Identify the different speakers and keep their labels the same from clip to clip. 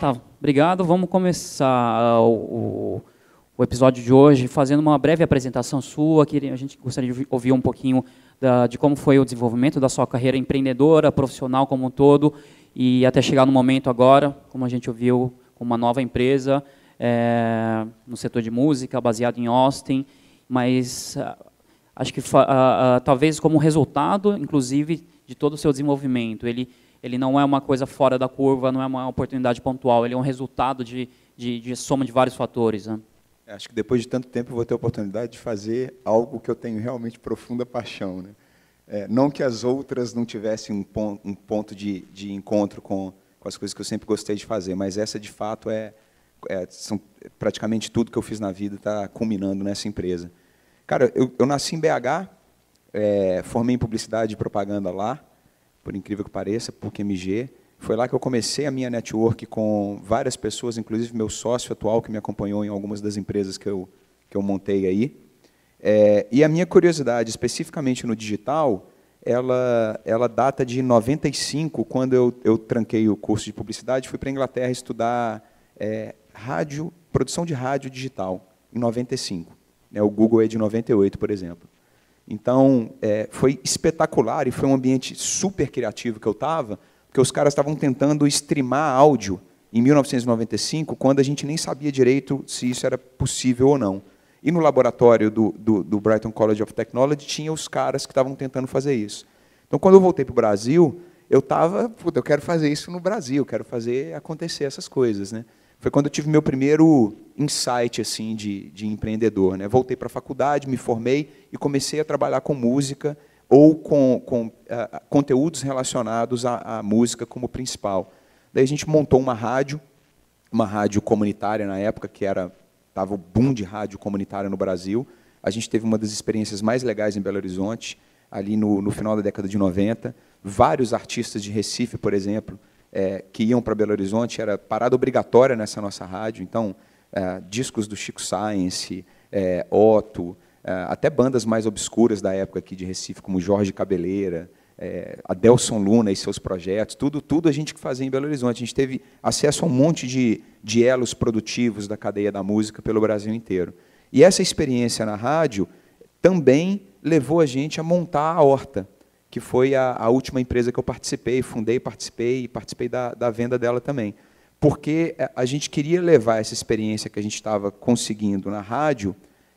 Speaker 1: Gustavo, obrigado. Vamos começar o, o, episódio de hoje fazendo uma breve apresentação sua. Que a gente gostaria de ouvir um pouquinho da, de como foi o desenvolvimento da sua carreira empreendedora, profissional como um todo, e até chegar no momento agora, como a gente ouviu, com uma nova empresa é, no setor de música, baseado em Austin. Mas ah, acho que ah, ah, talvez como resultado, inclusive, de todo o seu desenvolvimento, ele ele não é uma coisa fora da curva, não é uma oportunidade pontual, ele é um resultado de, de, de soma de vários fatores. Né?
Speaker 2: É, acho que depois de tanto tempo eu vou ter a oportunidade de fazer algo que eu tenho realmente profunda paixão. Né? É, não que as outras não tivessem um ponto, um ponto de, de encontro com, com as coisas que eu sempre gostei de fazer, mas essa de fato é, é são praticamente tudo que eu fiz na vida está culminando nessa empresa. Cara, eu, eu nasci em BH, é, formei em publicidade e propaganda lá, por incrível que pareça, PUC MG. Foi lá que eu comecei a minha network com várias pessoas, inclusive meu sócio atual, que me acompanhou em algumas das empresas que eu, que eu montei aí. É, e a minha curiosidade, especificamente no digital, ela, ela data de 95, quando eu, eu tranquei o curso de publicidade fui para a Inglaterra estudar é, rádio, produção de rádio digital, em 95. Né? o Google é de 98, por exemplo. Então, é, foi espetacular e foi um ambiente super criativo que eu estava, porque os caras estavam tentando streamar áudio em 1995, quando a gente nem sabia direito se isso era possível ou não. E no laboratório do, do, do Brighton College of Technology tinha os caras que estavam tentando fazer isso. Então, quando eu voltei para o Brasil, eu estava, eu quero fazer isso no Brasil, quero fazer acontecer essas coisas. Né? foi quando eu tive meu primeiro insight assim de, de empreendedor. Né? Voltei para a faculdade, me formei e comecei a trabalhar com música ou com, com uh, conteúdos relacionados à, à, música como principal. Daí a gente montou uma rádio, uma rádio comunitária na época, que era estava o boom de rádio comunitária no Brasil. A gente teve uma das experiências mais legais em Belo Horizonte, ali no, no final da década de 90. Vários artistas de Recife, por exemplo, é, que iam para Belo Horizonte, era parada obrigatória nessa nossa rádio. Então, é, discos do Chico Science, é, Otto, é, até bandas mais obscuras da época aqui de Recife, como Jorge Cabeleira, é, Adelson Luna e seus projetos, tudo, tudo a gente que fazia em Belo Horizonte. A gente teve acesso a um monte de, de elos produtivos da cadeia da música pelo Brasil inteiro. E essa experiência na rádio também levou a gente a montar a horta que foi a, a última empresa que eu participei, fundei, participei e participei da, da venda dela também. Porque é, a gente queria levar essa experiência que a gente estava conseguindo na rádio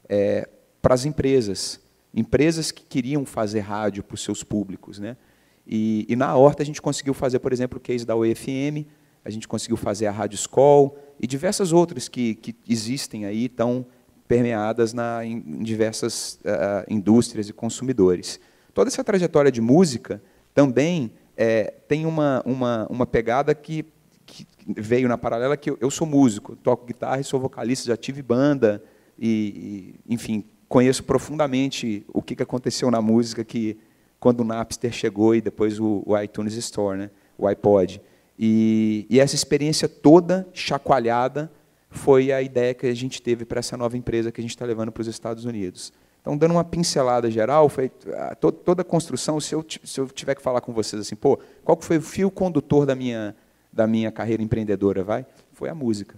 Speaker 2: é, para as empresas. Empresas que queriam fazer rádio para os seus públicos. Né? E, e, na Horta a gente conseguiu fazer, por exemplo, o case da UFM, a gente conseguiu fazer a Rádio School e diversas outras que, que existem aí, estão permeadas na, em, diversas uh, indústrias e consumidores. Toda essa trajetória de música também é, tem uma, uma, uma pegada que, que, veio na paralela que eu, eu, sou músico, toco guitarra e sou vocalista, já tive banda e, e enfim, conheço profundamente o que, que aconteceu na música que quando o Napster chegou e depois o, o iTunes Store, né, o iPod. E, e essa experiência toda chacoalhada foi a ideia que a gente teve para essa nova empresa que a gente está levando para os Estados Unidos. Então, dando uma pincelada geral, foi ah, toda a construção, se eu, se eu tiver que falar com vocês assim, pô, qual foi o fio condutor da minha, da minha carreira empreendedora, vai? Foi a música.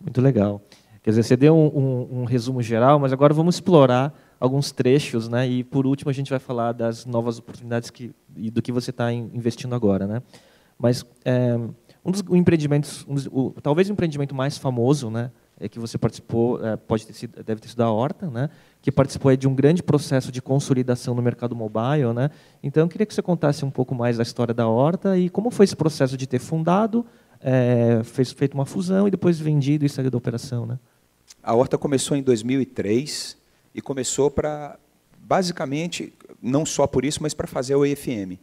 Speaker 3: Muito legal. Quer dizer, você deu um, um, um resumo geral, mas agora vamos explorar alguns trechos, né? E por último a gente vai falar das novas oportunidades que, e do que você está investindo agora, né? Mas é, um dos empreendimentos, um dos, o, talvez o empreendimento mais famoso, né, é que você participou, é, pode ter sido, deve ter sido a Horta, né? que participou de um grande processo de consolidação no mercado mobile. Né? Então, eu queria que você contasse um pouco mais da história da Horta e como foi esse processo de ter fundado, é, fez, feito uma fusão e depois vendido e saído da operação. Né?
Speaker 2: A Horta começou em 2003 e começou para, basicamente, não só por isso, mas para fazer a OEFM.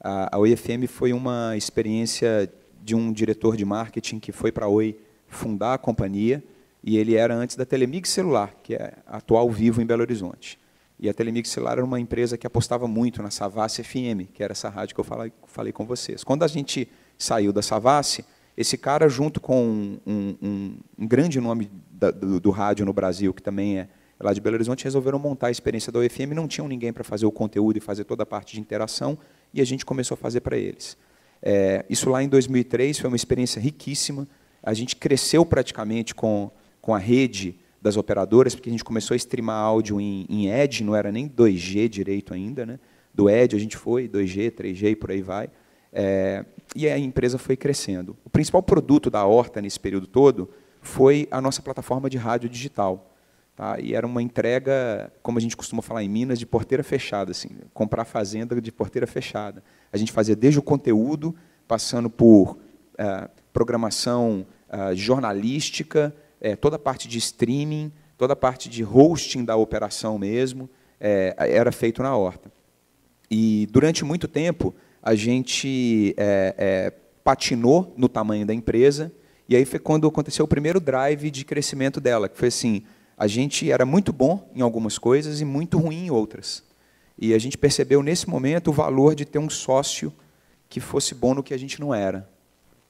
Speaker 2: A, OIFM foi uma experiência de um diretor de marketing que foi para a Oi fundar a companhia e ele era antes da Telemig Celular, que é atual vivo em Belo Horizonte. E a Telemig Celular era uma empresa que apostava muito na Savassi FM, que era essa rádio que eu falei, falei com vocês. Quando a gente saiu da Savassi, esse cara, junto com um, um, um grande nome da, do, do, rádio no Brasil, que também é lá de Belo Horizonte, resolveram montar a experiência da UFM. Não tinham ninguém para fazer o conteúdo e fazer toda a parte de interação, e a gente começou a fazer para eles. É, isso lá em 2003 foi uma experiência riquíssima. A gente cresceu praticamente com com a rede das operadoras, porque a gente começou a streamar áudio em, em Edge, não era nem 2G direito ainda, né? Do Edge a gente foi 2G, 3G e por aí vai. É, e a empresa foi crescendo. O principal produto da Horta nesse período todo foi a nossa plataforma de rádio digital. Tá? E era uma entrega, como a gente costuma falar em Minas, de porteira fechada, assim, comprar fazenda de porteira fechada. A gente fazia desde o conteúdo, passando por eh, programação eh, jornalística, é, toda a parte de streaming, toda a parte de hosting da operação mesmo, é, era feito na horta. E durante muito tempo a gente é, é, patinou no tamanho da empresa, e aí foi quando aconteceu o primeiro drive de crescimento dela, que foi assim, a gente era muito bom em algumas coisas e muito ruim em outras. E a gente percebeu nesse momento o valor de ter um sócio que fosse bom no que a gente não era,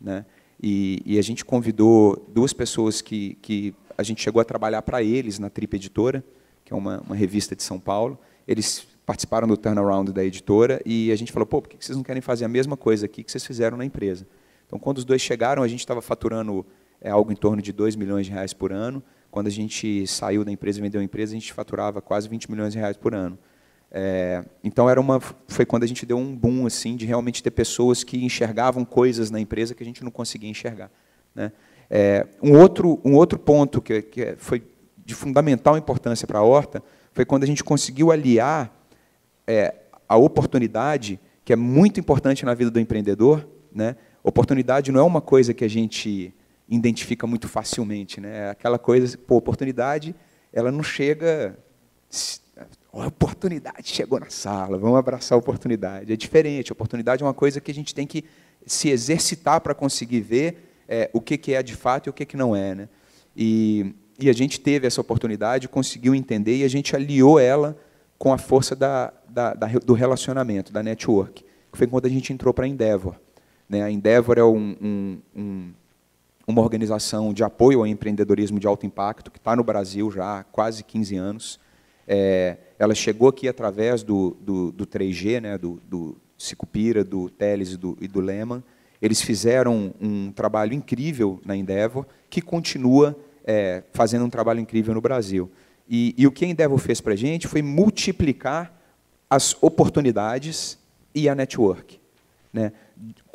Speaker 2: né? E, e a gente convidou duas pessoas que, que a gente chegou a trabalhar para eles na Trip Editora, que é uma, uma revista de São Paulo. Eles participaram do turnaround da editora e a gente falou, pô, por que vocês não querem fazer a mesma coisa aqui que vocês fizeram na empresa? Então, quando os dois chegaram, a gente estava faturando é, algo em torno de 2 milhões de reais por ano. Quando a gente saiu da empresa e vendeu a empresa, a gente faturava quase 20 milhões de reais por ano. É, então era uma, foi quando a gente deu um boom assim de realmente ter pessoas que enxergavam coisas na empresa que a gente não conseguia enxergar. Né? É, um outro um outro ponto que, que foi de fundamental importância para a horta foi quando a gente conseguiu aliar é, a oportunidade que é muito importante na vida do empreendedor. Né? Oportunidade não é uma coisa que a gente identifica muito facilmente, né? É aquela coisa, pô, oportunidade, ela não chega a oportunidade chegou na sala, vamos abraçar a oportunidade. É diferente, a oportunidade é uma coisa que a gente tem que se exercitar para conseguir ver é, o que, que é de fato e o que, que não é. Né? E, e a gente teve essa oportunidade, conseguiu entender e a gente aliou ela com a força da, da, da, do relacionamento, da network, que foi quando a gente entrou para a Endeavor. Né? A Endeavor é um, um, um, uma organização de apoio ao empreendedorismo de alto impacto, que está no Brasil já há quase 15 anos, é, ela chegou aqui através do, do, do 3G, né, do, do Sicupira, do Teles e do, e do Lehman. Eles fizeram um trabalho incrível na Endeavor, que continua é, fazendo um trabalho incrível no Brasil. E, e o que a Endeavor fez para a gente foi multiplicar as oportunidades e a network. Né?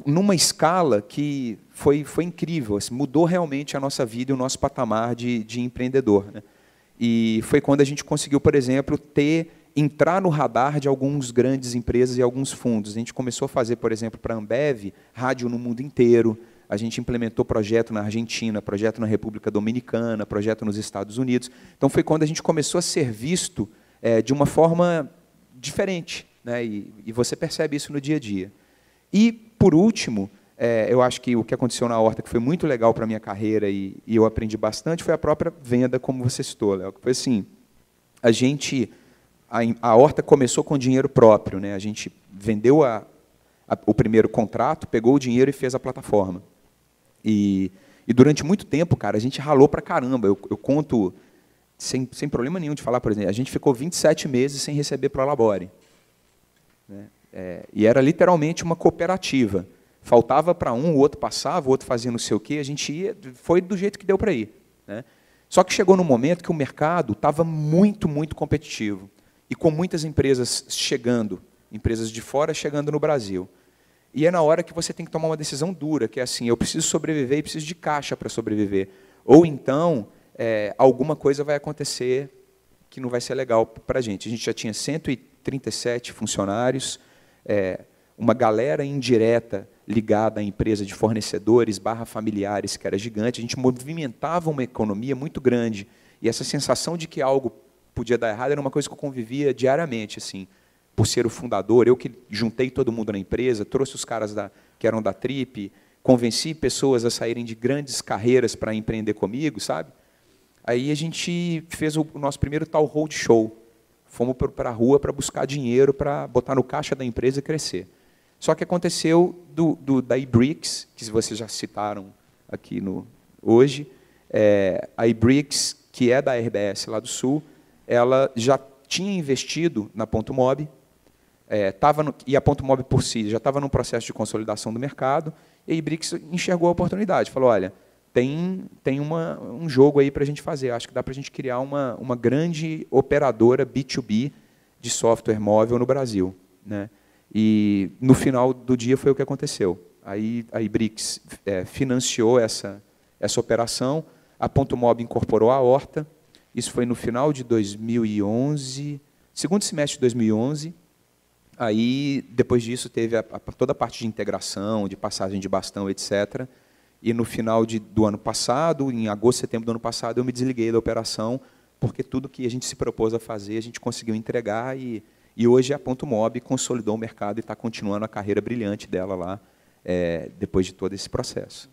Speaker 2: Numa escala que foi, foi incrível, assim, mudou realmente a nossa vida e o nosso patamar de, de empreendedor. Né? E foi quando a gente conseguiu, por exemplo, ter entrar no radar de algumas grandes empresas e alguns fundos. A gente começou a fazer, por exemplo, para a Ambev, rádio no mundo inteiro. A gente implementou projeto na Argentina, projeto na República Dominicana, projeto nos Estados Unidos. Então foi quando a gente começou a ser visto é, de uma forma diferente. Né? E, e você percebe isso no dia a dia. E, por último, é, eu acho que o que aconteceu na horta, que foi muito legal para a minha carreira e, e, eu aprendi bastante, foi a própria venda, como você citou, Léo. Foi assim, a gente... A, a horta começou com dinheiro próprio. Né? A gente vendeu a, a, o primeiro contrato, pegou o dinheiro e fez a plataforma. E, e durante muito tempo, cara, a gente ralou para caramba. Eu, eu conto sem, sem problema nenhum de falar, por exemplo, a gente ficou 27 meses sem receber Prolabore. Né? É, e era literalmente uma cooperativa. Faltava para um, o outro passava, o outro fazia não sei o quê, a gente ia, foi do jeito que deu para ir. Né? Só que chegou no momento que o mercado estava muito, muito competitivo e com muitas empresas chegando, empresas de fora chegando no Brasil. E é na hora que você tem que tomar uma decisão dura, que é assim, eu preciso sobreviver e preciso de caixa para sobreviver. Ou então, é, alguma coisa vai acontecer que não vai ser legal para a gente. A gente já tinha 137 funcionários, é, uma galera indireta ligada à empresa de fornecedores, barra familiares, que era gigante, a gente movimentava uma economia muito grande. E essa sensação de que algo podia dar errado era uma coisa que eu convivia diariamente, assim, por ser o fundador, eu que juntei todo mundo na empresa, trouxe os caras da, que eram da Trip, convenci pessoas a saírem de grandes carreiras para empreender comigo, sabe? Aí a gente fez o nosso primeiro tal road show. Fomos para a rua para buscar dinheiro para botar no caixa da empresa e crescer. Só que aconteceu do, do, da Ibrix, que vocês já citaram aqui no, hoje, é, a Ibrix, que é da RBS lá do Sul, ela já tinha investido na Ponto Mob, é, no, e a Ponto Mob por si já estava num processo de consolidação do mercado, e a Ibrix enxergou a oportunidade, falou, olha, tem, tem uma, um jogo aí para a gente fazer, acho que dá para a gente criar uma, uma grande operadora B2B de software móvel no Brasil. Né? E no final do dia foi o que aconteceu. Aí a Brix é, financiou essa, essa operação, a Ponto Mob incorporou a horta. Isso foi no final de 2011, segundo semestre de 2011. Aí, depois disso, teve a, a, toda a parte de integração, de passagem de bastão, etc. E no final de, do ano passado, em agosto, setembro do ano passado, eu me desliguei da operação, porque tudo que a gente se propôs a fazer, a gente conseguiu entregar e e hoje a Ponto Mob consolidou o mercado e está continuando a carreira brilhante dela lá, é, depois de todo esse processo.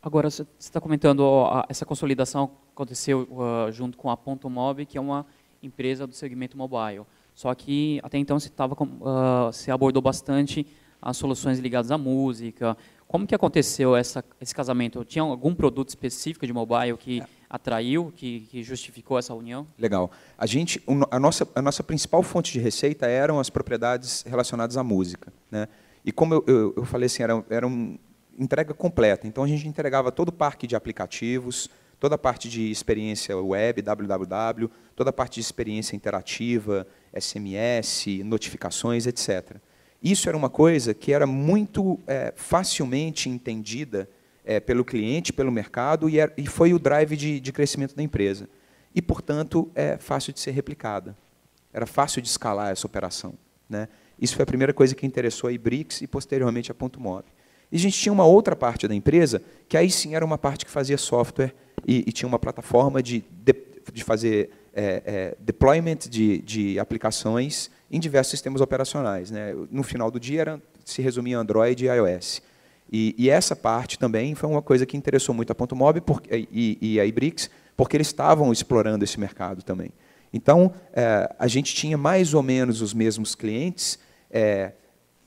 Speaker 1: Agora, você está comentando, ó, essa consolidação aconteceu uh, junto com a Ponto Mob, que é uma empresa do segmento mobile. Só que, até então, você, tava, uh, você abordou bastante as soluções ligadas à música. Como que aconteceu essa, esse casamento? Tinha algum produto específico de mobile que... É atraiu, que, que, justificou essa união?
Speaker 2: Legal. A, gente, a, nossa, a nossa principal fonte de receita eram as propriedades relacionadas à música. Né? E como eu, eu, eu falei, assim, era, era uma entrega completa. Então, a gente entregava todo o parque de aplicativos, toda a parte de experiência web, www, toda a parte de experiência interativa, SMS, notificações, etc. Isso era uma coisa que era muito é, facilmente entendida é, pelo cliente, pelo mercado, e, é, e foi o drive de, de, crescimento da empresa. E, portanto, é fácil de ser replicada. Era fácil de escalar essa operação. Né? Isso foi a primeira coisa que interessou a Ibrix e, posteriormente, a Ponto Móvel. E a gente tinha uma outra parte da empresa, que aí sim era uma parte que fazia software e, e tinha uma plataforma de, de, de fazer é, é, deployment de, de, aplicações em diversos sistemas operacionais. Né? No final do dia, era, se resumia Android e iOS. E, e, essa parte também foi uma coisa que interessou muito a Ponto Mob e, e a Ibrix, porque eles estavam explorando esse mercado também. Então, é, a gente tinha mais ou menos os mesmos clientes é,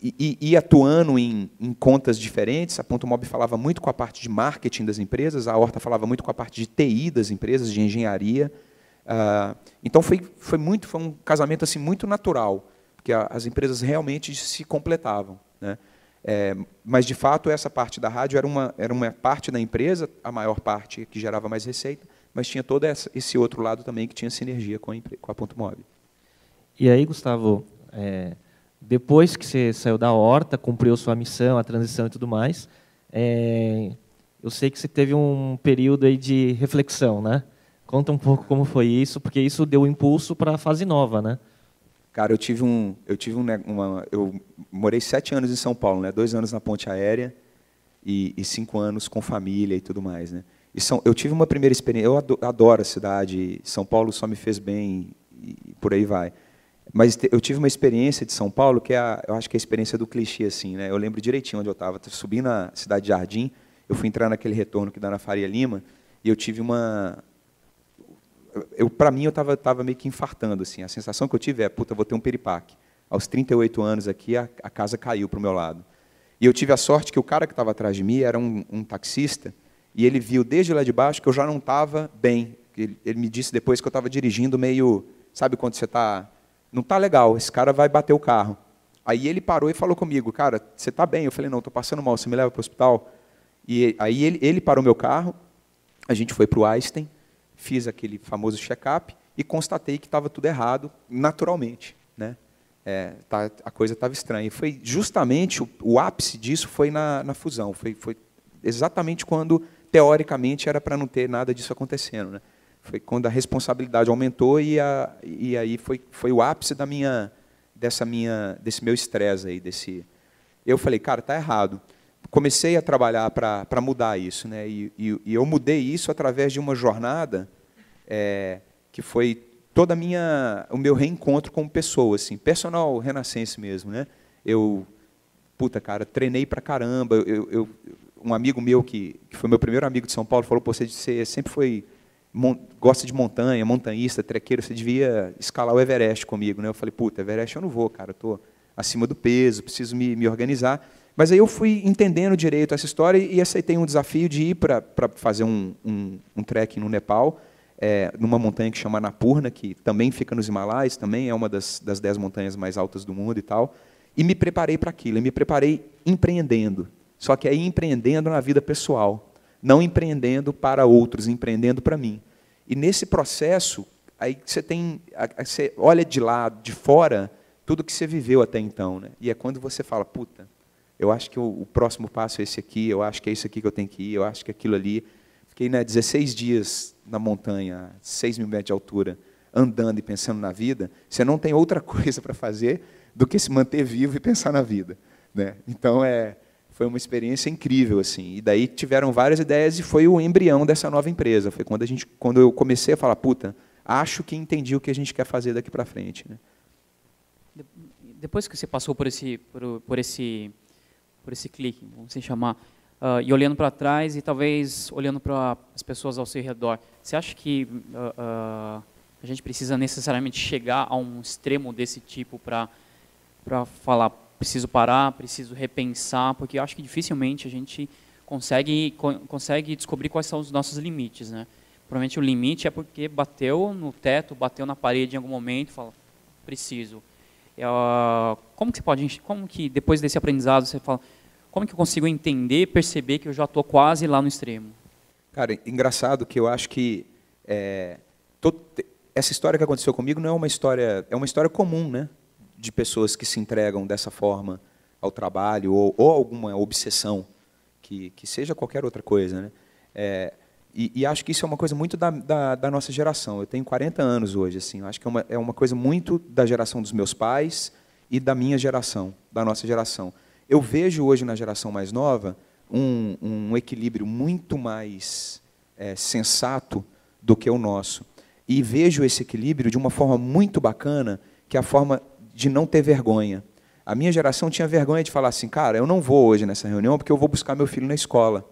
Speaker 2: e, e, atuando em, em, contas diferentes. A Ponto Mob falava muito com a parte de marketing das empresas, a Horta falava muito com a parte de TI das empresas, de engenharia. Ah, então, foi, foi, muito, foi um casamento assim muito natural, porque a, as empresas realmente se completavam. Né? É, mas, de fato, essa parte da rádio era uma, era uma parte da empresa, a maior parte que gerava mais receita, mas tinha todo essa, esse outro lado também que tinha sinergia com a, com a Ponto móvel
Speaker 3: E aí, Gustavo, é, depois que você saiu da horta, cumpriu sua missão, a transição e tudo mais, é, eu sei que você teve um período aí de reflexão, né? Conta um pouco como foi isso, porque isso deu um impulso para a fase nova, né?
Speaker 2: Cara, eu tive um, eu tive um, uma, eu morei sete anos em São Paulo, né? Dois anos na ponte aérea e, e cinco anos com família e tudo mais, né? E são, eu tive uma primeira experiência. Eu adoro a cidade. São Paulo só me fez bem e por aí vai. Mas te, eu tive uma experiência de São Paulo que é, a, eu acho que é a experiência do clichê, assim, né? Eu lembro direitinho onde eu estava. Subindo na cidade de Jardim, eu fui entrar naquele retorno que dá na Faria Lima e eu tive uma eu para mim eu estava tava meio que infartando assim. A sensação que eu tive é, puta, vou ter um peripaque. Aos 38 anos aqui a, a casa caiu para o meu lado. E eu tive a sorte que o cara que estava atrás de mim era um, um, taxista e ele viu desde lá de baixo que eu já não estava bem. Ele, ele, me disse depois que eu estava dirigindo meio, sabe quando você está, não está legal. Esse cara vai bater o carro. Aí ele parou e falou comigo, cara, você está bem? Eu falei não, estou passando mal. Você me leva para o hospital? E aí ele, ele parou meu carro. A gente foi para o Einstein fiz aquele famoso check-up e constatei que estava tudo errado naturalmente, né? É, tá, a coisa estava estranha. E foi justamente o, o, ápice disso foi na, na fusão, foi, foi exatamente quando teoricamente era para não ter nada disso acontecendo, né? Foi quando a responsabilidade aumentou e, a, e aí foi, foi o ápice da minha dessa minha desse meu estresse aí desse eu falei cara tá errado comecei a trabalhar para mudar isso. Né? E, e, e, eu mudei isso através de uma jornada é, que foi toda minha o meu reencontro com pessoa, assim, personal renascense mesmo. Né? Eu, puta cara, treinei para caramba. Eu, eu, um amigo meu, que, que foi meu primeiro amigo de São Paulo, falou: Pô, você, você sempre foi gosta de montanha, montanhista, trequeiro, você devia escalar o Everest comigo. Né? Eu falei, puta, Everest eu não vou, cara, eu estou acima do peso, preciso me, me organizar. Mas aí eu fui entendendo direito essa história e aceitei um desafio de ir para fazer um, um, um no Nepal, é, numa montanha que chama Napurna, que também fica nos Himalaias, também é uma das, das dez montanhas mais altas do mundo e tal. E me preparei para aquilo, e me preparei empreendendo. Só que aí empreendendo na vida pessoal, não empreendendo para outros, empreendendo para mim. E nesse processo, aí você tem, você olha de lado, de fora, tudo que você viveu até então, né? E é quando você fala, puta, eu acho que o, o próximo passo é esse aqui, eu acho que é isso aqui que eu tenho que ir, eu acho que é aquilo ali. Fiquei né, 16 dias na montanha, 6 mil metros de altura, andando e pensando na vida. Você não tem outra coisa para fazer do que se manter vivo e pensar na vida. Né? Então, é, foi uma experiência incrível. assim. E daí tiveram várias ideias e foi o embrião dessa nova empresa. Foi quando, a gente, quando eu comecei a falar, puta, acho que entendi o que a gente quer fazer daqui para frente. Né?
Speaker 1: Depois que você passou por esse, por, por esse por esse clique, vamos assim chamar, uh, e olhando para trás e talvez olhando para as pessoas ao seu redor. Você acha que uh, uh, a gente precisa necessariamente chegar a um extremo desse tipo para para falar preciso parar, preciso repensar, porque eu acho que dificilmente a gente consegue co consegue descobrir quais são os nossos limites, né? Provavelmente o limite é porque bateu no teto, bateu na parede em algum momento, fala preciso. É, como que você pode, como que depois desse aprendizado você fala como que eu consigo entender, perceber que eu já estou quase lá no extremo? Cara, engraçado que eu acho que
Speaker 2: é, tô, essa história que aconteceu comigo não é uma história, é uma história comum, né? De pessoas que se entregam dessa forma ao trabalho ou, ou alguma obsessão que, que seja qualquer outra coisa, né? É, e, e, acho que isso é uma coisa muito da, da, da, nossa geração. Eu tenho 40 anos hoje, assim. acho que é uma, é uma coisa muito da geração dos meus pais e da minha geração, da nossa geração. Eu vejo hoje na geração mais nova um, um equilíbrio muito mais é, sensato do que o nosso. E vejo esse equilíbrio de uma forma muito bacana, que é a forma de não ter vergonha. A minha geração tinha vergonha de falar assim, cara, eu não vou hoje nessa reunião porque eu vou buscar meu filho na escola.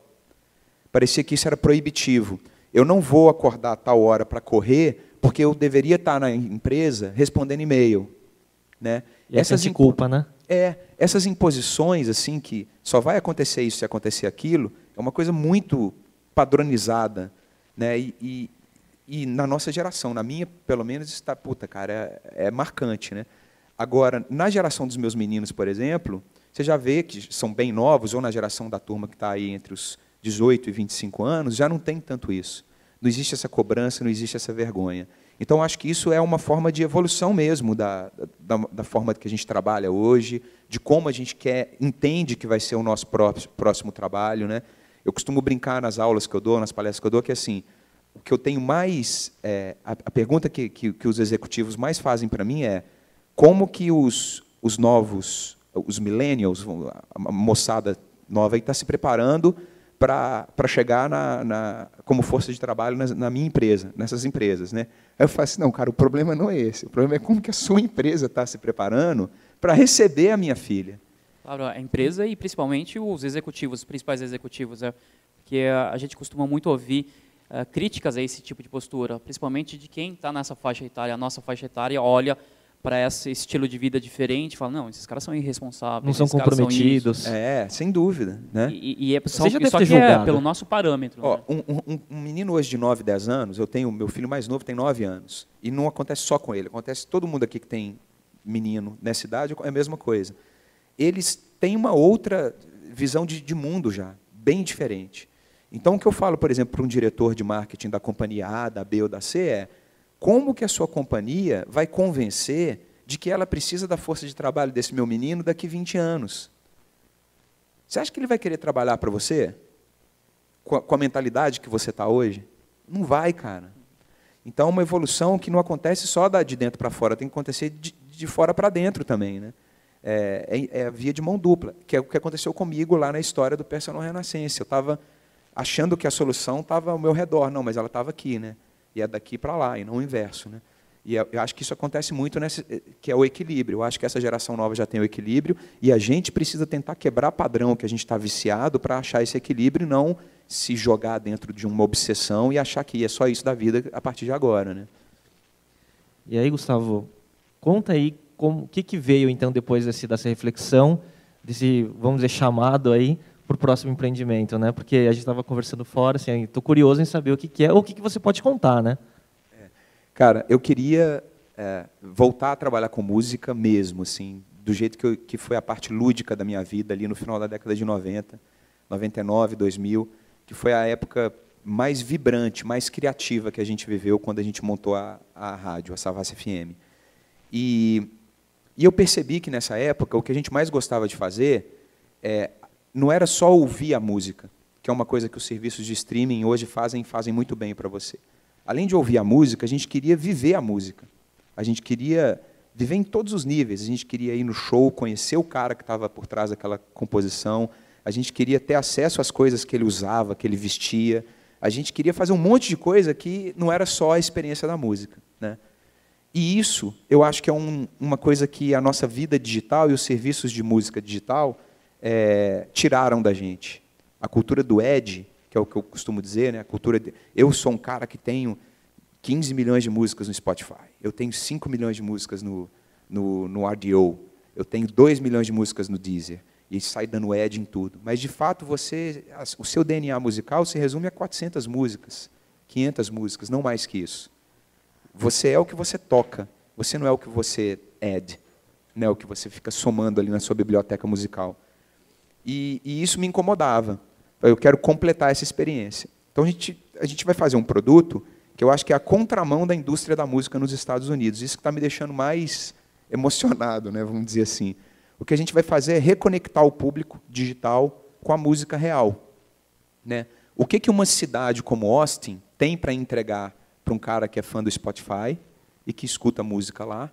Speaker 2: Parecia que isso era proibitivo. Eu não vou acordar a tal hora para correr porque eu deveria estar tá na empresa respondendo e-mail. Né? E Essas culpa, né? É, essas imposições, assim, que só vai acontecer isso se acontecer aquilo, é uma coisa muito padronizada. Né? E, e, e na nossa geração, na minha, pelo menos, está, puta, cara, é, é marcante. Né? Agora, na geração dos meus meninos, por exemplo, você já vê que são bem novos, ou na geração da turma que está aí entre os 18 e 25 anos, já não tem tanto isso. Não existe essa cobrança, não existe essa vergonha. Então, acho que isso é uma forma de evolução mesmo da, da, da, forma que a gente trabalha hoje, de como a gente quer, entende que vai ser o nosso próximo, próximo trabalho. Né? Eu costumo brincar nas aulas que eu dou, nas palestras que eu dou, que é assim, o que eu tenho mais. É, a, a, pergunta que, que, que, os executivos mais fazem para mim é como que os, os novos, os millennials, a moçada nova está se preparando para chegar na, na, como força de trabalho na, na, minha empresa, nessas empresas. Né? Aí eu falo assim, não, cara, o problema não é esse. O problema é como que a sua empresa está se preparando para receber a minha filha.
Speaker 1: Claro, a empresa e principalmente os executivos, os principais executivos, é, que a gente costuma muito ouvir é, críticas a esse tipo de postura, principalmente de quem está nessa faixa etária, a nossa faixa etária olha para esse estilo de vida diferente, fala, não, esses caras são irresponsáveis. Não são comprometidos. São é, sem
Speaker 2: dúvida. Né? E, e é só, Você já deve só ter que julgado. é pelo nosso parâmetro. Ó, né? um, um, um, menino hoje de 9, 10 anos, eu tenho, meu filho mais novo tem 9 anos. E não acontece só com ele, acontece todo mundo aqui que tem menino nessa idade, é a mesma coisa. Eles têm uma outra visão de, de mundo já, bem diferente. Então, o que eu falo, por exemplo, para um diretor de marketing da companhia A, da B ou da C é como que a sua companhia vai convencer de que ela precisa da força de trabalho desse meu menino daqui 20 anos? Você acha que ele vai querer trabalhar para você? Com a, com a mentalidade que você está hoje? Não vai, cara. Então, uma evolução que não acontece só de dentro para fora, tem que acontecer de, de fora para dentro também. Né? É, é, é, a via de mão dupla, que é o que aconteceu comigo lá na história do Personal Renascença. Eu estava achando que a solução estava ao meu redor, não, mas ela estava aqui. Né? e é daqui para lá, e não o inverso. Né? E eu acho que isso acontece muito, nesse, eh, que é o equilíbrio. Eu acho que essa geração nova já tem o equilíbrio e a gente precisa tentar quebrar padrão que a gente está viciado para achar esse equilíbrio e não se jogar dentro de uma obsessão e achar que é só isso da vida
Speaker 3: a partir de agora. Né? E aí, Gustavo, conta aí como, o que, que veio então depois desse, dessa reflexão, desse, vamos dizer, chamado aí para o próximo empreendimento, né? Porque a gente estava conversando fora, assim, estou curioso em saber o que, que é, ou o que, que você pode contar, né?
Speaker 2: É. Cara, eu queria é, voltar a trabalhar com música mesmo, assim, do jeito que, eu, que foi a parte lúdica da minha vida ali no final da década de 90, 99, 2000, que foi a época mais vibrante, mais criativa que a gente viveu quando a gente montou a, a rádio, a Savassi FM. E, e eu percebi que nessa época o que a gente mais gostava de fazer é, não era só ouvir a música, que é uma coisa que os serviços de streaming hoje fazem fazem muito bem para você. Além de ouvir a música, a gente queria viver a música. A gente queria viver em todos os níveis. A gente queria ir no show, conhecer o cara que estava por trás daquela composição. A gente queria ter acesso às coisas que ele usava, que ele vestia. A gente queria fazer um monte de coisa que não era só a experiência da música, né? E isso, eu acho que é um, uma coisa que a nossa vida digital e os serviços de música digital é, tiraram da gente. A cultura do Ed, que é o que eu costumo dizer, né? a cultura de, eu sou um cara que tenho 15 milhões de músicas no Spotify, eu tenho 5 milhões de músicas no, no, no RDO, eu tenho 2 milhões de músicas no Deezer, e sai dando Ed em tudo. Mas, de fato, você, o seu DNA musical se resume a 400 músicas, 500 músicas, não mais que isso. Você é o que você toca, você não é o que você add, é não é o que você fica somando ali na sua biblioteca musical. E, e isso me incomodava. Eu quero completar essa experiência. Então a gente, a gente vai fazer um produto que eu acho que é a contramão da indústria da música nos Estados Unidos. Isso que está me deixando mais emocionado, né, vamos dizer assim. O que a gente vai fazer é reconectar o público digital com a música real. Né? O que, que uma cidade como Austin tem para entregar para um cara que é fã do Spotify e que escuta música lá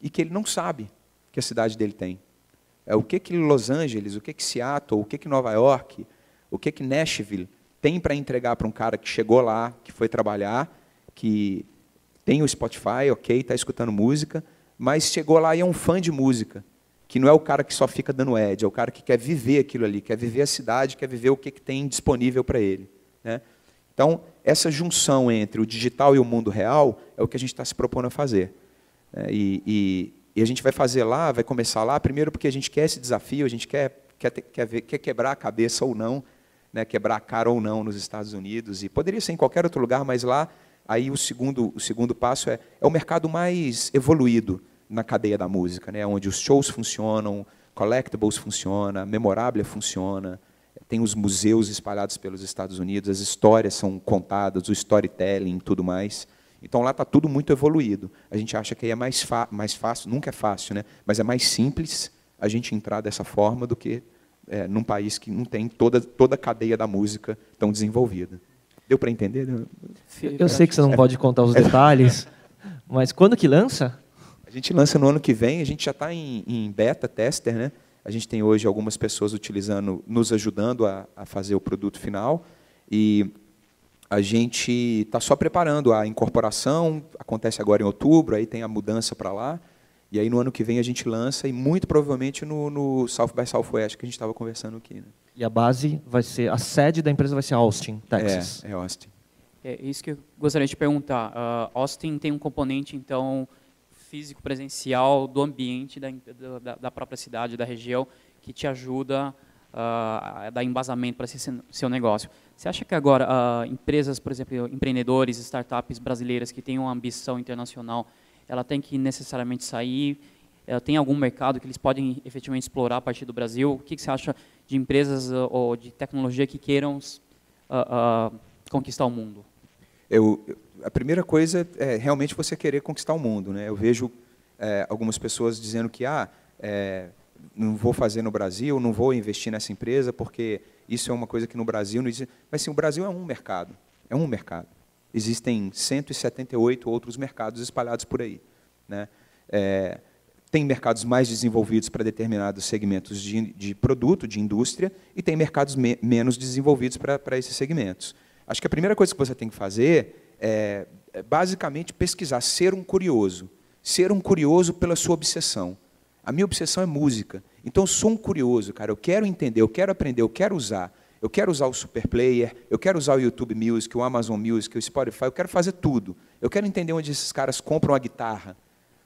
Speaker 2: e que ele não sabe que a cidade dele tem? É, o que, que Los Angeles, o que, que Seattle, o que, que Nova York, o que, que Nashville tem para entregar para um cara que chegou lá, que foi trabalhar, que tem o Spotify, ok, está escutando música, mas chegou lá e é um fã de música, que não é o cara que só fica dando ad, é o cara que quer viver aquilo ali, quer viver a cidade, quer viver o que, que tem disponível para ele. Né? Então, essa junção entre o digital e o mundo real é o que a gente está se propondo a fazer. Né? e, e e a gente vai fazer lá, vai começar lá, primeiro porque a gente quer esse desafio, a gente quer, quer, quer, ver, quer quebrar a cabeça ou não, né, quebrar a cara ou não nos Estados Unidos. E poderia ser em qualquer outro lugar, mas lá, aí o segundo, o segundo passo é, é o mercado mais evoluído na cadeia da música, né, onde os shows funcionam, collectibles funciona, memorável funciona, tem os museus espalhados pelos Estados Unidos, as histórias são contadas, o storytelling, tudo mais. Então lá está tudo muito evoluído. A gente acha que aí é mais, mais fácil, nunca é fácil, né? mas é mais simples a gente entrar dessa forma do que é, num país que não tem toda, toda a cadeia da música tão desenvolvida. Deu para entender? Eu, né?
Speaker 3: eu sei que você não é, pode contar os é, detalhes, mas quando que lança? A gente lança no ano que vem, a gente já
Speaker 2: está em, em, beta tester, né? A gente tem hoje algumas pessoas utilizando, nos ajudando a, a fazer o produto final. E a gente está só preparando a incorporação, acontece agora em outubro, aí tem a mudança para lá, e aí no ano que vem a gente lança, e muito provavelmente no, no South by Southwest, que a gente estava conversando aqui. Né?
Speaker 3: E a base vai ser, a sede da empresa vai ser Austin, Texas. É, é Austin.
Speaker 1: É, é isso que eu gostaria de perguntar. Uh, Austin tem um componente, então, físico, presencial, do ambiente da, da, da própria cidade, da região, que te ajuda uh, a dar embasamento para esse seu negócio. Você acha que agora uh, empresas, por exemplo, empreendedores, startups brasileiras que têm uma ambição internacional, ela tem que necessariamente sair? Ela eh, tem algum mercado que eles podem efetivamente explorar a partir do Brasil? O que, que você acha de empresas uh, ou de tecnologia que queiram ah, conquistar o mundo?
Speaker 2: Eu, a primeira coisa é realmente você querer conquistar o mundo. Né? Eu vejo é, algumas pessoas dizendo que ah, é, não vou fazer no Brasil, não vou investir nessa empresa porque isso é uma coisa que no Brasil não existe. Mas sim, o Brasil é um mercado. É um mercado. Existem 178 outros mercados espalhados por aí. Né? É, tem mercados mais desenvolvidos para determinados segmentos de, de produto, de indústria, e tem mercados me menos desenvolvidos para, para esses segmentos. Acho que a primeira coisa que você tem que fazer é, é basicamente pesquisar, ser um curioso. Ser um curioso pela sua obsessão. A minha obsessão é música. Então eu sou um curioso, cara. Eu quero entender, eu quero aprender, eu quero usar. Eu quero usar o Super Player, eu quero usar o YouTube Music, o Amazon Music, o Spotify, eu quero fazer tudo. Eu quero entender onde esses caras compram a guitarra.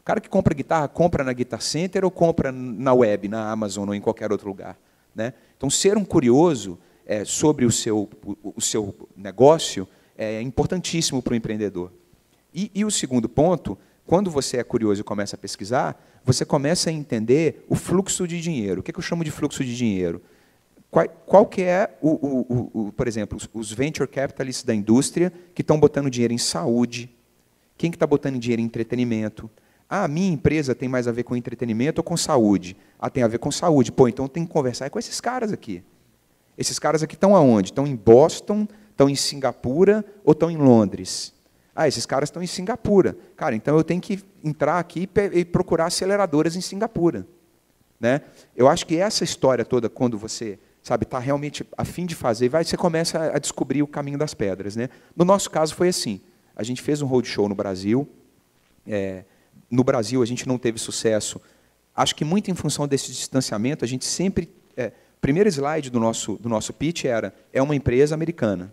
Speaker 2: O cara que compra guitarra, compra na Guitar Center ou compra na web, na Amazon ou em qualquer outro lugar. Né? Então, ser um curioso é, sobre o seu, o, o seu negócio é importantíssimo para o empreendedor. E, e o segundo ponto quando você é curioso e começa a pesquisar, você começa a entender o fluxo de dinheiro. O que, é que eu chamo de fluxo de dinheiro? Qual, qual que é, o, o, o, por exemplo, os venture capitalists da indústria que estão botando dinheiro em saúde? Quem que está botando dinheiro em entretenimento? Ah, minha empresa tem mais a ver com entretenimento ou com saúde? Ah, tem a ver com saúde. Pô, então tem que conversar é com esses caras aqui. Esses caras aqui estão aonde? Estão em Boston, estão em Singapura ou estão em Londres? Ah, esses caras estão em Singapura. Cara, então eu tenho que entrar aqui e procurar aceleradoras em Singapura. Né? Eu acho que essa história toda, quando você sabe está realmente a fim de fazer, vai você começa a descobrir o caminho das pedras. Né? No nosso caso foi assim. A gente fez um roadshow no Brasil. É, no Brasil a gente não teve sucesso. Acho que muito em função desse distanciamento, a gente sempre... É, primeiro slide do nosso, do nosso pitch era, é uma empresa americana.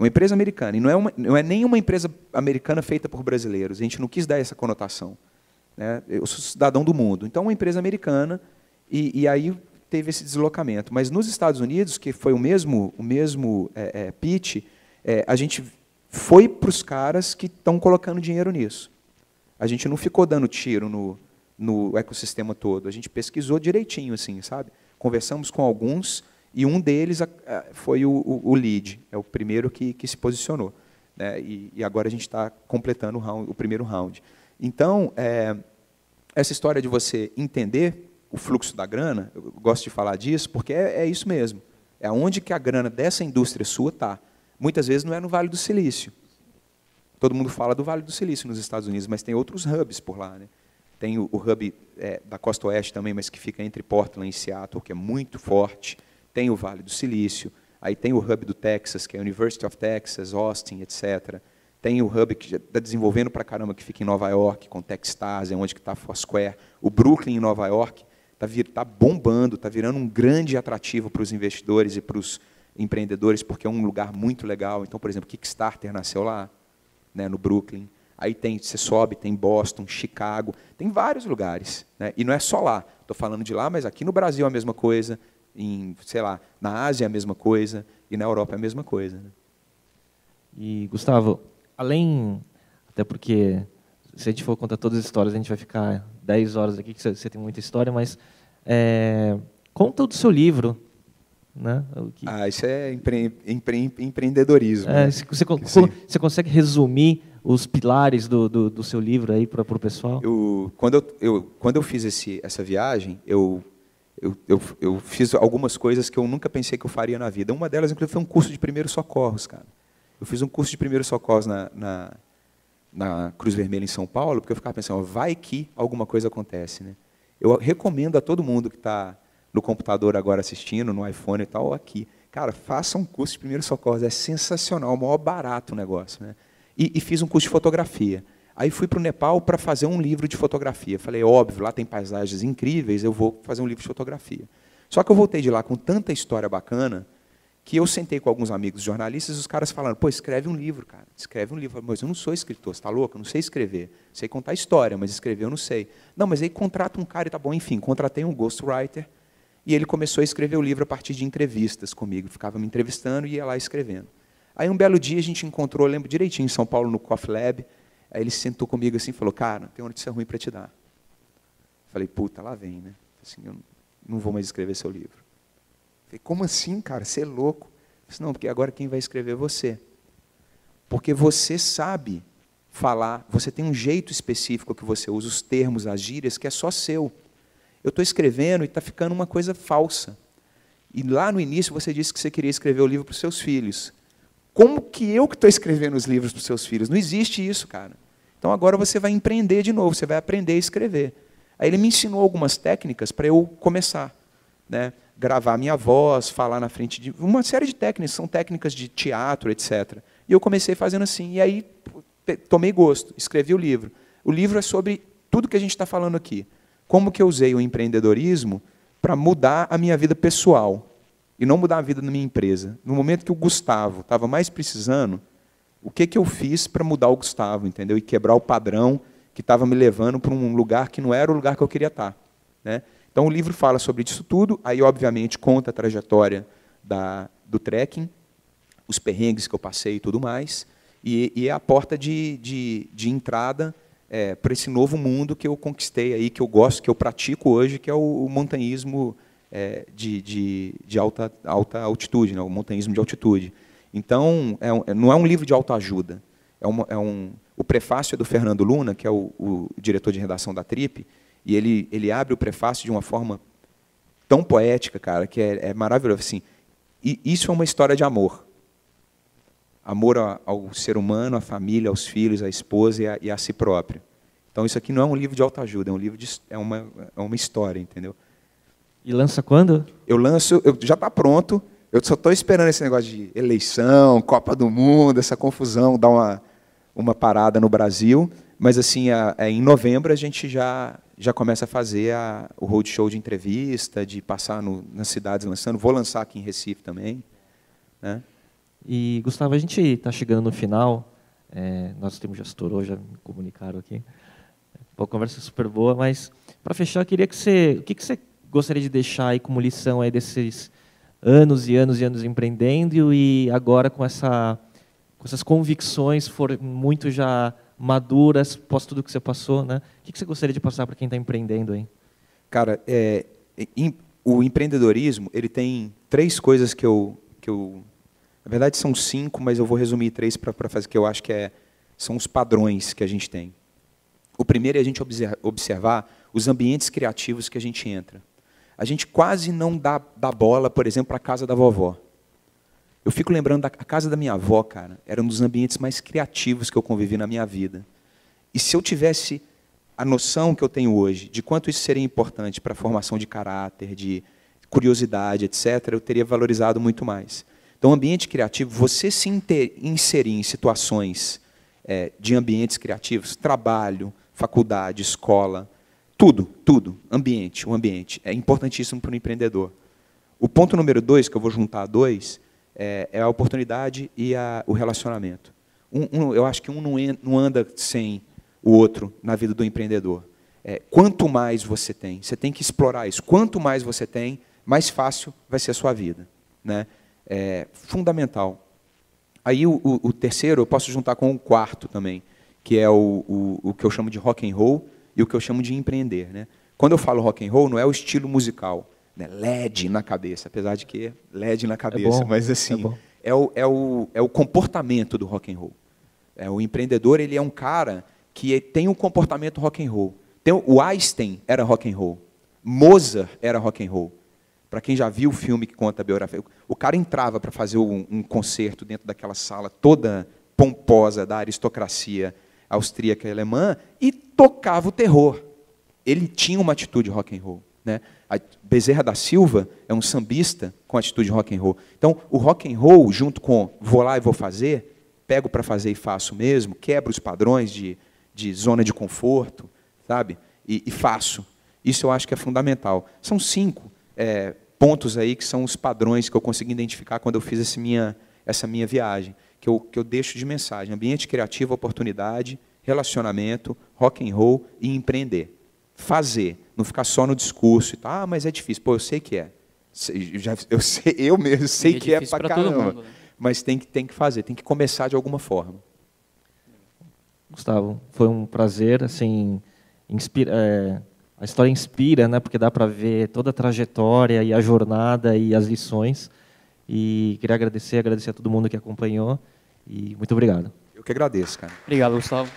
Speaker 2: Uma empresa americana. E não é, uma, não é nenhuma empresa americana feita por brasileiros. A gente não quis dar essa conotação. Né? Eu sou cidadão do mundo. Então, uma empresa americana. E, e aí teve esse deslocamento. Mas nos Estados Unidos, que foi o mesmo, o mesmo é, é, pitch, é, a gente foi para os caras que estão colocando dinheiro nisso. A gente não ficou dando tiro no, no ecossistema todo. A gente pesquisou direitinho, assim, sabe? Conversamos com alguns e um deles foi o, lead, é o primeiro que, se posicionou. Né? E, agora a gente está completando o, round, o, primeiro round. Então, é, essa história de você entender o fluxo da grana, eu gosto de falar disso, porque é, é isso mesmo. É onde que a grana dessa indústria sua está. Muitas vezes não é no Vale do Silício. Todo mundo fala do Vale do Silício nos Estados Unidos, mas tem outros hubs por lá. Né? Tem o, hub é, da costa oeste também, mas que fica entre Portland e Seattle, que é muito forte tem o Vale do Silício, aí tem o Hub do Texas, que é a University of Texas, Austin, etc. Tem o Hub que está desenvolvendo para caramba, que fica em Nova York, com Techstars, é onde está Foursquare. O Brooklyn em Nova York está tá bombando, está virando um grande atrativo para os investidores e para os empreendedores, porque é um lugar muito legal. Então, por exemplo, Kickstarter nasceu lá, né, no Brooklyn. Aí tem, você sobe, tem Boston, Chicago, tem vários lugares. Né? E não é só lá. Estou falando de lá, mas aqui no Brasil é a mesma coisa em, sei lá, na Ásia é a mesma
Speaker 3: coisa e na Europa é a mesma coisa. Né? E, Gustavo, além, até porque se a gente for contar todas as histórias, a gente vai ficar 10 horas aqui, que você tem muita história, mas é, conta o do seu livro. Né? Que... Ah, isso é empre... Empre... empreendedorismo. É, né? você, con... você, consegue resumir os pilares do, do, do seu livro aí para o pessoal? Eu, quando, eu, eu, quando eu fiz
Speaker 2: esse, essa viagem, eu eu, eu, eu, fiz algumas coisas que eu nunca pensei que eu faria na vida. Uma delas, inclusive, foi um curso de primeiros socorros, cara. Eu fiz um curso de primeiros socorros na, na, na Cruz Vermelha em São Paulo, porque eu ficava pensando, vai que alguma coisa acontece, né? Eu recomendo a todo mundo que está no computador agora assistindo, no iPhone e tal, aqui. Cara, faça um curso de primeiros socorros, é sensacional, é o maior barato o negócio, né? E, e fiz um curso de fotografia. Aí fui para o Nepal para fazer um livro de fotografia. Falei, óbvio, lá tem paisagens incríveis, eu vou fazer um livro de fotografia. Só que eu voltei de lá com tanta história bacana que eu sentei com alguns amigos jornalistas e os caras falaram, pô, escreve um livro, cara, escreve um livro. Eu falei, mas eu não sou escritor, você está louco? Eu não sei escrever. Sei contar história, mas escrever eu não sei. Não, mas aí contrata um cara e tá bom, enfim, contratei um ghostwriter e ele começou a escrever o livro a partir de entrevistas comigo. Ficava me entrevistando e ia lá escrevendo. Aí um belo dia a gente encontrou, lembro direitinho, em São Paulo, no Coffee Lab, Aí ele sentou comigo assim e falou, cara, tem uma notícia ruim para te dar. Falei, puta, lá vem, né? Assim, eu não vou mais escrever seu livro. Falei, como assim, cara? Você é louco? não, porque agora quem vai escrever é você. Porque você sabe falar, você tem um jeito específico que você usa, os termos, as gírias, que é só seu. Eu estou escrevendo e está ficando uma coisa falsa. E lá no início você disse que você queria escrever o livro para os seus filhos. Como que eu que estou escrevendo os livros para os seus filhos? Não existe isso, cara. Então agora você vai empreender de novo, você vai aprender a escrever. Aí ele me ensinou algumas técnicas para eu começar, né? Gravar minha voz, falar na frente de uma série de técnicas, são técnicas de teatro, etc. E eu comecei fazendo assim. E aí tomei gosto, escrevi o livro. O livro é sobre tudo que a gente está falando aqui. Como que eu usei o empreendedorismo para mudar a minha vida pessoal, e não mudar a vida da minha empresa. No momento que o Gustavo estava mais precisando, o que, que eu fiz para mudar o Gustavo, entendeu? E quebrar o padrão que estava me levando para um lugar que não era o lugar que eu queria estar. Tá, né? Então o livro fala sobre isso tudo, aí obviamente conta a trajetória da, do trekking, os perrengues que eu passei e tudo mais, e, e é a porta de, de, de entrada é, para esse novo mundo que eu conquistei aí, que eu gosto, que eu pratico hoje, que é o, o montanhismo é, de, de, de, alta, alta altitude, né, o montanhismo de altitude. Então, é um, é, não é um livro de autoajuda. É, uma, é um, o prefácio é do Fernando Luna, que é o, o, diretor de redação da Trip, e ele, ele abre o prefácio de uma forma tão poética, cara, que é, é maravilhoso. Assim, e isso é uma história de amor. Amor ao, ao ser humano, à família, aos filhos, à esposa e a, e a si próprio. Então, isso aqui não é um livro de autoajuda, é um livro de, é, uma, é uma história, entendeu?
Speaker 3: E lança quando?
Speaker 2: Eu lanço, eu, já está pronto. Eu só estou esperando esse negócio de eleição, Copa do Mundo, essa confusão, dar uma, uma parada no Brasil. Mas assim, a, a, é, em novembro a gente já, já começa a fazer a, o roadshow de entrevista, de passar no, nas cidades lançando. Vou lançar aqui em Recife também.
Speaker 3: Né? E, Gustavo, a gente está chegando no final. É, nosso tempo já estourou, já me comunicaram aqui. Uma conversa super boa, mas para fechar, eu queria que você. O que, que você gostaria de deixar aí como lição aí desses anos e anos e anos empreendendo e agora com essa com essas convicções muito já maduras após tudo que você passou, né? O que você gostaria de passar para quem está empreendendo aí?
Speaker 2: Cara, é, em, o empreendedorismo ele tem três coisas que eu que eu na verdade são cinco, mas eu vou resumir três para fazer que eu acho que é são os padrões que a gente tem. O primeiro é a gente observar os ambientes criativos que a gente entra. A gente quase não dá, dá bola, por exemplo, para a casa da vovó. Eu fico lembrando da casa da minha avó, cara. Era um dos ambientes mais criativos que eu convivi na minha vida. E se eu tivesse a noção que eu tenho hoje de quanto isso seria importante para a formação de caráter, de curiosidade, etc., eu teria valorizado muito mais. Então, ambiente criativo, você se inserir em situações é, de ambientes criativos, trabalho, faculdade, escola, tudo, tudo. Ambiente, o ambiente. É importantíssimo para o empreendedor. O ponto número dois, que eu vou juntar a dois, é, é a oportunidade e a, o relacionamento. Um, um, eu acho que um não, en, não anda sem o outro na vida do empreendedor. É, quanto mais você tem, você tem que explorar isso. Quanto mais você tem, mais fácil vai ser a sua vida. Né? É fundamental. Aí o, o, o terceiro eu posso juntar com o um quarto também, que é o, o, o que eu chamo de rock and roll e o que eu chamo de empreender. Né? Quando eu falo rock and roll, não é o estilo musical, né? LED na cabeça, apesar de que LED na é cabeça, é bom, mas é assim, é, é, o, é, o, é o comportamento do rock and roll. É, o empreendedor ele é um cara que tem um comportamento rock and roll. Tem, o Einstein era rock and roll, Mozart era rock and roll. Para quem já viu o filme que conta a biografia, o cara entrava para fazer um, um concerto dentro daquela sala toda pomposa da aristocracia austríaca e alemã e tocava o terror. Ele tinha uma atitude rock and roll, né? A Bezerra da Silva é um sambista com atitude rock and roll. Então, o rock and roll junto com vou lá e vou fazer, pego para fazer e faço mesmo, quebro os padrões de, de zona de conforto, sabe? E, e faço. Isso eu acho que é fundamental. São cinco é, pontos aí que são os padrões que eu consegui identificar quando eu fiz essa minha, essa minha viagem que eu, que eu deixo de mensagem. Ambiente criativo, oportunidade, relacionamento, rock and roll e empreender. Fazer, não ficar só no discurso. Ah, mas é difícil. Pô, eu sei que é. Já, eu, sei, eu mesmo sei é que é para caramba. Mundo, né? Mas tem que, tem que fazer, tem que começar de alguma forma.
Speaker 3: Gustavo, foi um prazer, assim, inspira, é, a história inspira, né? Porque dá para ver toda a trajetória e a jornada e as lições. E queria agradecer, agradecer a todo mundo que acompanhou. E
Speaker 2: muito obrigado. Eu que agradeço,
Speaker 3: cara. Obrigado,
Speaker 1: Gustavo.